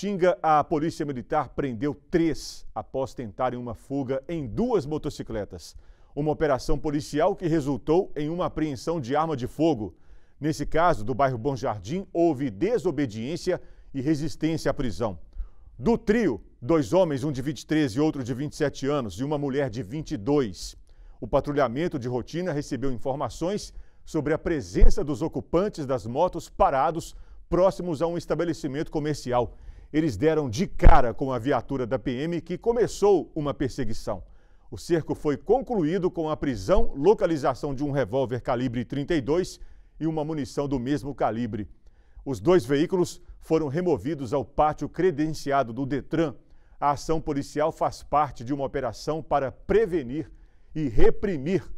xinga a Polícia Militar prendeu três após tentarem uma fuga em duas motocicletas. Uma operação policial que resultou em uma apreensão de arma de fogo. Nesse caso, do bairro Bom Jardim, houve desobediência e resistência à prisão. Do trio, dois homens, um de 23 e outro de 27 anos, e uma mulher de 22. O patrulhamento de rotina recebeu informações sobre a presença dos ocupantes das motos parados próximos a um estabelecimento comercial eles deram de cara com a viatura da PM que começou uma perseguição. O cerco foi concluído com a prisão, localização de um revólver calibre 32 e uma munição do mesmo calibre. Os dois veículos foram removidos ao pátio credenciado do Detran. A ação policial faz parte de uma operação para prevenir e reprimir